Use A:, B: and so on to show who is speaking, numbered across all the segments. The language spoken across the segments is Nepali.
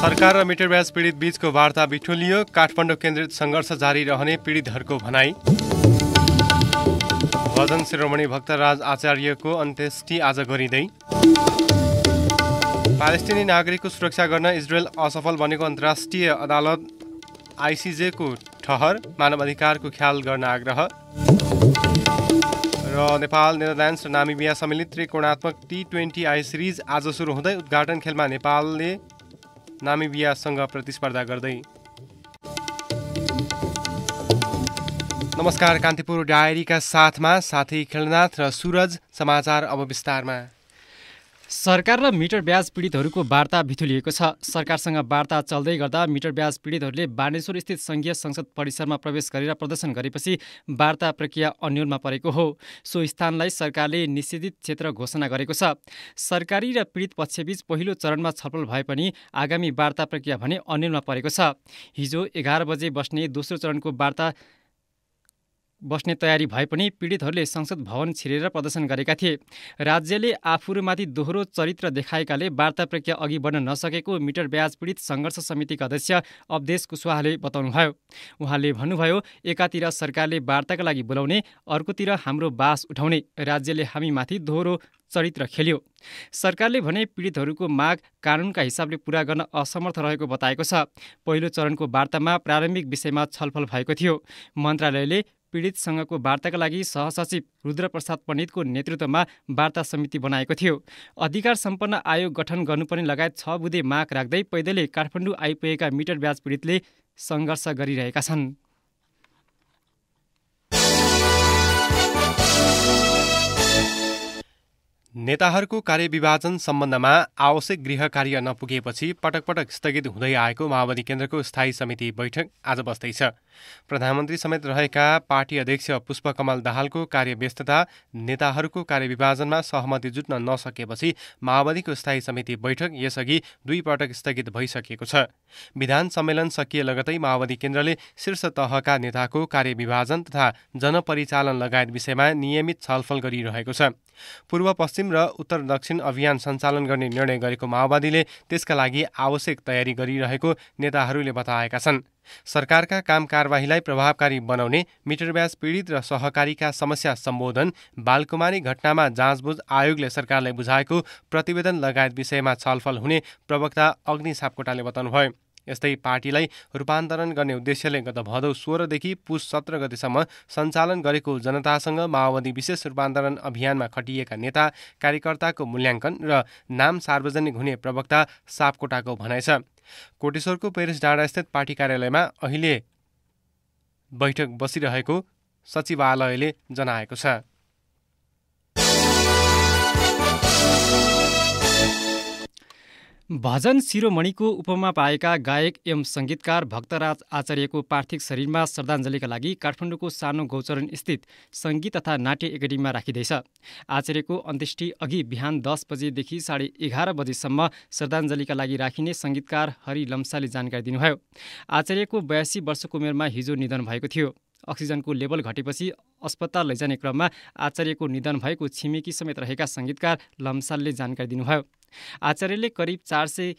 A: सरकार र मिटर ब्याज पीडित बीचको वार्ता बिठोलियो काठमाडौँ केन्द्रित सङ्घर्ष जारी रहने पीडितहरूको भनाई भजन शिरोमणि भक्तराज आचार्यको अन्त्येष्टि आज गरिँदै पालेस्टिनी नागरिकको सुरक्षा गर्न इजरायल असफल बनेको अन्तर्राष्ट्रिय अदालत आइसिजेको ठहर मानव अधिकारको ख्याल गर्न आग्रह र नेपाल नेदरल्यान्ड्स र नामिबिया सम्मिलित त्रिकोणात्मक टी ट्वेन्टी आई सिरिज आज सुरु हुँदै उद्घाटन खेलमा नेपालले नामिबियासँग प्रतिस्पर्धा गर्दै नमस्कार कान्तिपुर डायरीका साथमा साथी खेलनाथ र सुरज समाचार अब विस्तारमा सरकार र मिटर ब्याज पीडितहरूको वार्ता भिथुलिएको छ सरकारसँग
B: वार्ता चल्दै गर्दा मिटर ब्याज पीडितहरूले बानेश्वर स्थित सङ्घीय संसद परिसरमा प्रवेश गरेर प्रदर्शन गरेपछि वार्ता प्रक्रिया अन्यलमा परेको हो सो स्थानलाई सरकारले निषेधित क्षेत्र घोषणा गरेको छ सरकारी र पीडित पक्षबीच पहिलो चरणमा छलफल भए पनि आगामी वार्ता प्रक्रिया भने अन्यलमा परेको छ हिजो एघार बजे बस्ने दोस्रो चरणको वार्ता बस्ने तयारी भए पनि पीडितहरूले संसद भवन छिरेर प्रदर्शन गरेका थिए राज्यले आफूहरूमाथि दोहोरो चरित्र देखाएकाले वार्ता प्रक्रिया अघि बढ्न नसकेको मिटर ब्याज पीडित सङ्घर्ष समितिका अध्यक्ष अवधेश कुशवाहाले बताउनुभयो उहाँले भन्नुभयो एकातिर सरकारले वार्ताका लागि बोलाउने अर्कोतिर हाम्रो बास उठाउने राज्यले हामीमाथि दोहोरो चरित्र खेल्यो सरकारले भने पीडितहरूको माग कानुनका हिसाबले पूरा गर्न असमर्थ रहेको बताएको छ पहिलो चरणको वार्तामा प्रारम्भिक विषयमा छलफल भएको थियो मन्त्रालयले पीडितसँगको वार्ताका लागि सहसचिव रुद्रप्रसाद पण्डितको नेतृत्वमा वार्ता समिति बनाएको थियो अधिकार सम्पन्न आयोग गठन गर्नुपर्ने लगायत छ बुधे माग राख्दै पैदलै काठमाडौँ आइपुगेका मिटर ब्याज पीडितले सङ्घर्ष गरिरहेका छन्
A: नेताहरूको कार्यविभाजन सम्बन्धमा आवश्यक गृह कार्य नपुगेपछि पटक पटक स्थगित हुँदै आएको माओवादी केन्द्रको स्थायी समिति बैठक आज बस्दैछ प्रधानमन्त्री समेत रहेका पार्टी अध्यक्ष पुष्पकमल दाहालको कार्य व्यस्तता नेताहरूको कार्यविभाजनमा सहमति जुट्न नसकेपछि माओवादीको स्थायी समिति बैठक यसअघि दुई पटक स्थगित भइसकेको छ विधान सम्मेलन सकिए लगतै माओवादी केन्द्रले शीर्ष तहका नेताको कार्यविभाजन तथा जनपरिचालन लगायत विषयमा नियमित छलफल गरिरहेको छ पूर्व पश्चिम र उत्तर दक्षिण अभियान सञ्चालन गर्ने निर्णय गरेको माओवादीले त्यसका लागि आवश्यक तयारी गरिरहेको नेताहरूले बताएका छन् सरकारका काम कारवाहीलाई प्रभावकारी बनाउने मिटर ब्याज पीडित र सहकारीका समस्या सम्बोधन बालकुमारी घटनामा जाँचबुझ आयोगले सरकारलाई बुझाएको प्रतिवेदन लगायत विषयमा छलफल हुने प्रवक्ता अग्नि सापकोटाले बताउनुभयो यस्तै पार्टीलाई रूपान्तरण गर्ने उद्देश्यले गत भदौ सोह्रदेखि पुस सत्र गतिसम्म सञ्चालन गरेको जनतासँग माओवादी विशेष रूपान्तरण अभियानमा खटिएका नेता कार्यकर्ताको मूल्याङ्कन र नाम सार्वजनिक हुने प्रवक्ता सापकोटाको भनाइ छ कोटेश्वरको पेरिस डाँडास्थित पार्टी कार्यालयमा अहिले बैठक बसिरहेको सचिवालयले जनाएको छ
B: भजन शिरोमणिको उपमा पाएका गायक एवं सङ्गीतकार भक्तराज आचार्यको पार्थिव शरीरमा श्रद्धाञ्जलीका लागि काठमाडौँको सानो गौचरणस्थित सङ्गीत तथा नाट्य एकाडेमीमा राखिँदैछ आचार्यको अन्त्येष्टि अघि बिहान दस बजेदेखि साढे एघार बजेसम्म श्रद्धाञ्जलीका लागि राखिने सङ्गीतकार हरि लम्साले जानकारी दिनुभयो आचार्यको बयासी वर्षको उमेरमा हिजो निधन भएको थियो अक्सिजनको लेभल घटेपछि अस्पताल लैजाने क्रममा आचार्यको निधन भएको छिमेकी समेत रहेका सङ्गीतकार लम्सालले जानकारी दिनुभयो आचार्यले करिब चार सय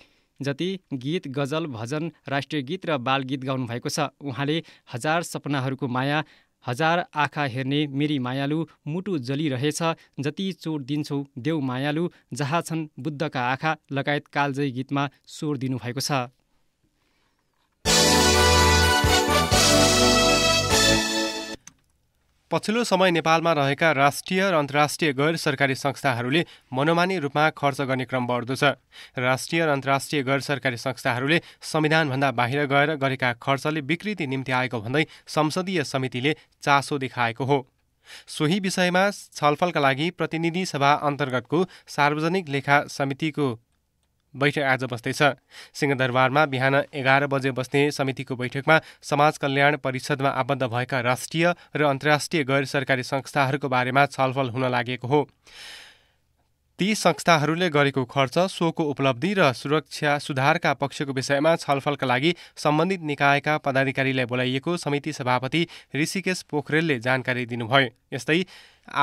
B: जति गीत गजल भजन राष्ट्रिय गीत र बाल बालगीत गाउनुभएको छ उहाँले हजार सपनाहरूको माया हजार आँखा हेर्ने मेरी मायालु मुटु जलिरहेछ जति चोट दिन्छौ देउ मायालु जहाँ छन् बुद्धका आँखा लगायत कालजयी गीतमा स्वर दिनुभएको छ
A: पछिल्लो समय नेपालमा रहेका राष्ट्रिय र अन्तर्राष्ट्रिय गैर सरकारी संस्थाहरूले मनोमानी रूपमा खर्च गर्ने क्रम बढ्दो छ राष्ट्रिय र अन्तर्राष्ट्रिय गैर सरकारी संस्थाहरूले संविधानभन्दा बाहिर गएर गरेका खर्चले विकृति निम्ति आएको भन्दै संसदीय समितिले चासो देखाएको हो सोही विषयमा छलफलका लागि प्रतिनिधि सभा अन्तर्गतको सार्वजनिक लेखा समितिको बैठक आज बस्दैछ सिंहदरबारमा बिहान एघार बजे बस्ने समितिको बैठकमा समाज कल्याण परिषदमा आबद्ध भएका राष्ट्रिय र अन्तर्राष्ट्रिय गैर सरकारी संस्थाहरूको बारेमा छलफल हुन लागेको हो ती संस्थाहरूले गरेको खर्च सोको उपलब्धि र सुरक्षा सुधारका पक्षको विषयमा छलफलका लागि सम्बन्धित निकायका पदाधिकारीलाई बोलाइएको समिति सभापति ऋषिकेश पोखरेलले जानकारी दिनुभयो यस्तै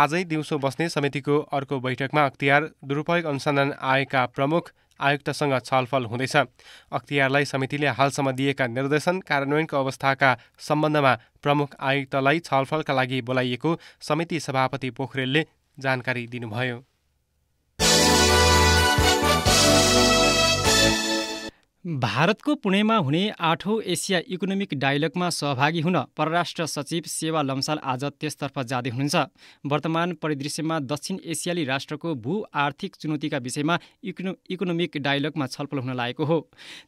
A: आजै दिउँसो बस्ने समितिको अर्को बैठकमा अख्तियार दुरुपयोग अनुसन्धान आयोगका प्रमुख आयुक्तसँग छलफल हुँदैछ अख्तियारलाई समितिले हालसम्म दिएका निर्देशन कार्यान्वयनको अवस्थाका सम्बन्धमा प्रमुख आयुक्तलाई छलफलका लागि बोलाइएको समिति सभापति पोखरेलले जानकारी दिनुभयो भारतको
B: पुणेमा हुने आठौँ एसिया इकोनोमिक डायलगमा सहभागी हुन परराष्ट्र सचिव सेवा लम्साल आज त्यसतर्फ जाँदै हुनुहुन्छ वर्तमान परिदृश्यमा दक्षिण एसियाली राष्ट्रको भू आर्थिक चुनौतीका विषयमा इकोनो इकोनोमिक डायलगमा छलफल हुन लागेको हो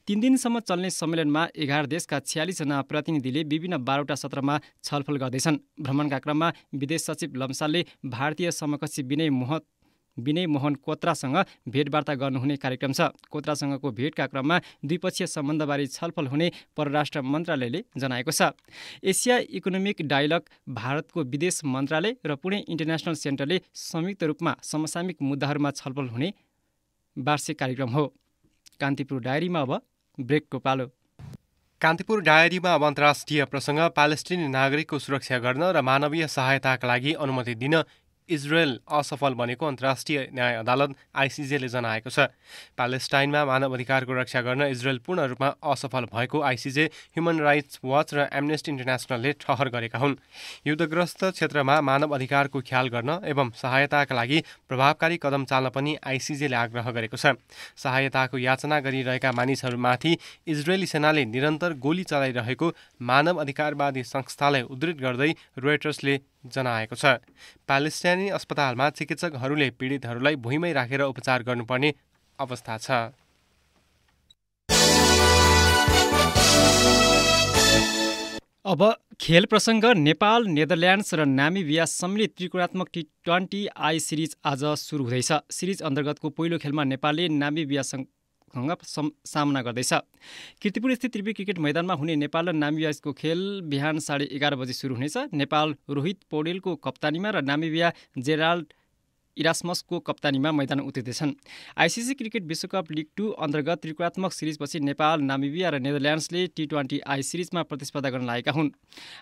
B: तिन दिनसम्म चल्ने सम्मेलनमा एघार देशका छ्यालिसजना प्रतिनिधिले विभिन्न बाह्रवटा सत्रमा छलफल गर्दैछन् भ्रमणका क्रममा विदेश सचिव लम्सालले भारतीय समकक्षी विनय मोहत विनय मोहन कोत्रासँग भेटवार्ता गर्नुहुने कार्यक्रम छ कोत्रासँगको भेटका क्रममा द्विपक्षीय सम्बन्धबारे छलफल हुने परराष्ट्र मन्त्रालयले जनाएको छ एसिया इकोनोमिक डायलग भारतको विदेश मन्त्रालय र पुणे इन्टरनेसनल सेन्टरले संयुक्त रूपमा समसामिक मुद्दाहरूमा
A: छलफल हुने वार्षिक कार्यक्रम हो कान्तिपुर डायरीमा अब ब्रेकको पालो कान्तिपुर डायरीमा अब अन्तर्राष्ट्रिय प्रसङ्ग प्यालेस्टिनी नागरिकको सुरक्षा गर्न र मानवीय सहायताका लागि अनुमति दिन इजरायल असफल बनेको अन्तर्राष्ट्रिय न्याय अदालत आइसिजेले जनाएको छ प्यालेस्टाइनमा मानव अधिकारको रक्षा गर्न इजरायल पूर्ण रूपमा असफल भएको आइसिजे ह्युमन राइट्स वाच र एमनेस्ट इन्टरनेसनलले ठहर गरेका हुन् युद्धग्रस्त क्षेत्रमा मानव अधिकारको ख्याल गर्न एवं सहायताका लागि प्रभावकारी कदम चाल्न पनि आइसिजेले आग्रह गरेको छ सहायताको याचना गरिरहेका मानिसहरूमाथि इजरायली सेनाले निरन्तर गोली चलाइरहेको मानव अधिकारवादी संस्थालाई उद्धित गर्दै रोयटर्सले जनाएको छ प्यालेस्टाइनी अस्पतालमा चिकित्सकहरूले पीडितहरूलाई भुइँमै राखेर उपचार गर्नुपर्ने अवस्था छ
B: अब खेल प्रसङ्ग नेपाल नेदरल्यान्ड्स र नामिबिया सम्मिलित त्रिकोणात्मक टी ट्वेन्टी आई सिरिज आज सुरु हुँदैछ सिरिज अन्तर्गतको पहिलो खेलमा नेपालले नामिबियासँग सामना गर्दैछ किर्तिपुर स्थित त्रिवी क्रिकेट मैदानमा हुने नेपाल र नामिबियाको खेल बिहान साढे एघार बजी सुरु हुनेछ नेपाल रोहित पौडेलको कप्तानीमा र नामिबिया जेराल्ड इरासमसको कप्तानीमा मैदान उत्रिँदैछन् आइसिसी क्रिकेट विश्वकप लिग टू अन्तर्गत त्रिकोणात्मक सिरिजपछि नेपाल नामिबिया र नेदरल्यान्ड्सले टी ट्वेन्टी आई सिरिजमा प्रतिस्पर्धा गर्न लागेका हुन्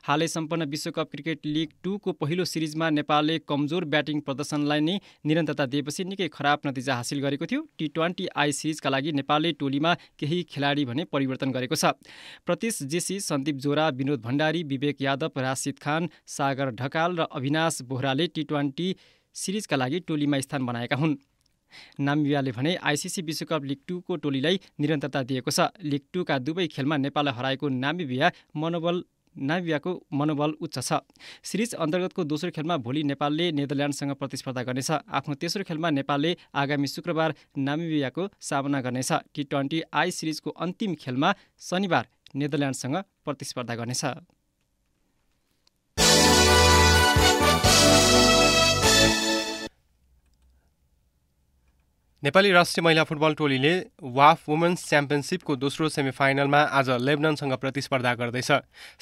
B: हालै सम्पन्न विश्वकप क्रिकेट लिग टूको पहिलो सिरिजमा नेपालले कमजोर ब्याटिङ प्रदर्शनलाई नै निरन्तरता दिएपछि निकै खराब नतिजा हासिल गरेको थियो टी ट्वेन्टी आई सिरिजका लागि नेपालले टोलीमा केही खेलाडी भने परिवर्तन गरेको छ प्रतीश जेसी सन्दीप जोरा विनोद भण्डारी विवेक यादव राशिद खान सागर ढकाल र अविनाश बोहराले टी ट्वेन्टी सिरिजका लागि टोलीमा स्थान बनाएका हुन् नाम्बियाले भने आइसिसी विश्वकप लिग टूको टोलीलाई निरन्तरता दिएको छ लिग टूका दुवै खेलमा नेपाललाई हराएको नामिबिया मनोबल नामिबियाको मनोबल उच्च छ सिरिज अन्तर्गतको दोस्रो खेलमा भोलि नेपालले नेदरल्यान्डसँग प्रतिस्पर्धा गर्नेछ आफ्नो तेस्रो खेलमा नेपालले आगामी शुक्रबार नामिबियाको सामना गर्नेछ टी ट्वेन्टी आई सिरिजको अन्तिम खेलमा शनिबार नेदरल्यान्डसँग प्रतिस्पर्धा गर्नेछ
A: नेपाली राष्ट्रिय महिला फुटबल टोलीले वाफ वुमेन्स च्याम्पियनसिपको दोस्रो सेमिफाइनलमा आज लेबननसँग प्रतिस्पर्धा गर्दैछ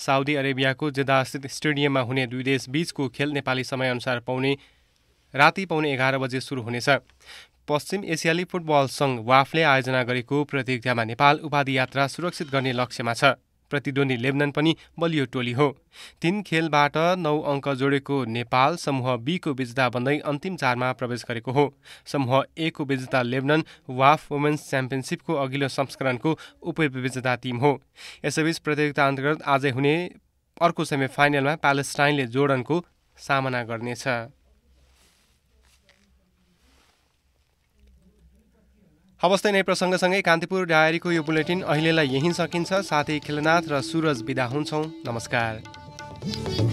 A: साउदी अरेबियाको जेदास्थित स्टेडियममा हुने दुई देशबीचको खेल नेपाली समयअनुसार पाउने राति पाउने एघार बजे सुरु हुनेछ पश्चिम एसियाली फुटबल सङ्घ वाफले आयोजना गरेको प्रतियोगितामा नेपाल उपाधि यात्रा सुरक्षित गर्ने लक्ष्यमा छ प्रतिद्वन्दी लेबनन पनि बलियो टोली हो तीन खेलबाट नौ अङ्क जोडेको नेपाल समूह बीको विजेता बन्दै अन्तिम चारमा प्रवेश गरेको हो समूह एको विजेता लेबनन वाफ वुमेन्स च्याम्पियनसिपको अघिल्लो संस्करणको उपविजेता टिम हो यसैबीच प्रतियोगिता अन्तर्गत आजै हुने अर्को सेमिफाइनलमा प्यालेस्टाइनले जोर्डनको सामना गर्नेछ हवस्तै नै प्रसङ्गसँगै कान्तिपुर डायरीको यो बुलेटिन अहिलेलाई यहीँ सकिन्छ साथै खेलनाथ र सुरज विदा हुन्छौँ नमस्कार